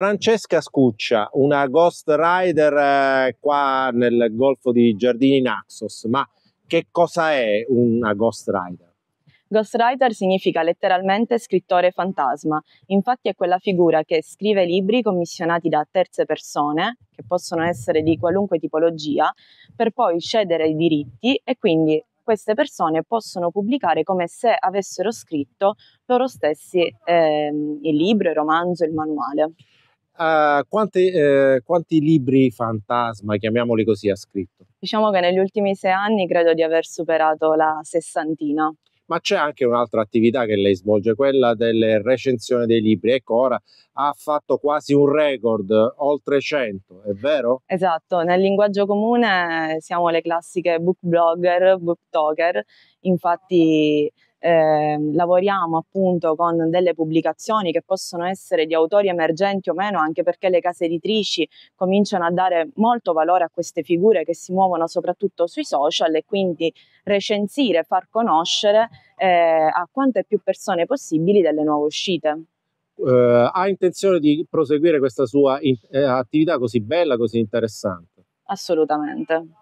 Francesca Scuccia, una ghost rider eh, qua nel golfo di Giardini Naxos, ma che cosa è una ghost rider? Ghost rider significa letteralmente scrittore fantasma, infatti è quella figura che scrive libri commissionati da terze persone, che possono essere di qualunque tipologia, per poi cedere i diritti e quindi queste persone possono pubblicare come se avessero scritto loro stessi eh, il libro, il romanzo, il manuale. Uh, quanti, eh, quanti libri fantasma, chiamiamoli così, ha scritto? Diciamo che negli ultimi sei anni credo di aver superato la sessantina. Ma c'è anche un'altra attività che lei svolge, quella delle recensioni dei libri. Ecco, ora ha fatto quasi un record, oltre 100, è vero? Esatto, nel linguaggio comune siamo le classiche book blogger, book talker, infatti eh, lavoriamo appunto con delle pubblicazioni che possono essere di autori emergenti o meno, anche perché le case editrici cominciano a dare molto valore a queste figure che si muovono soprattutto sui social e quindi recensire, far conoscere eh, a quante più persone possibili delle nuove uscite. Uh, ha intenzione di proseguire questa sua in- eh, attività così bella, così interessante? Assolutamente.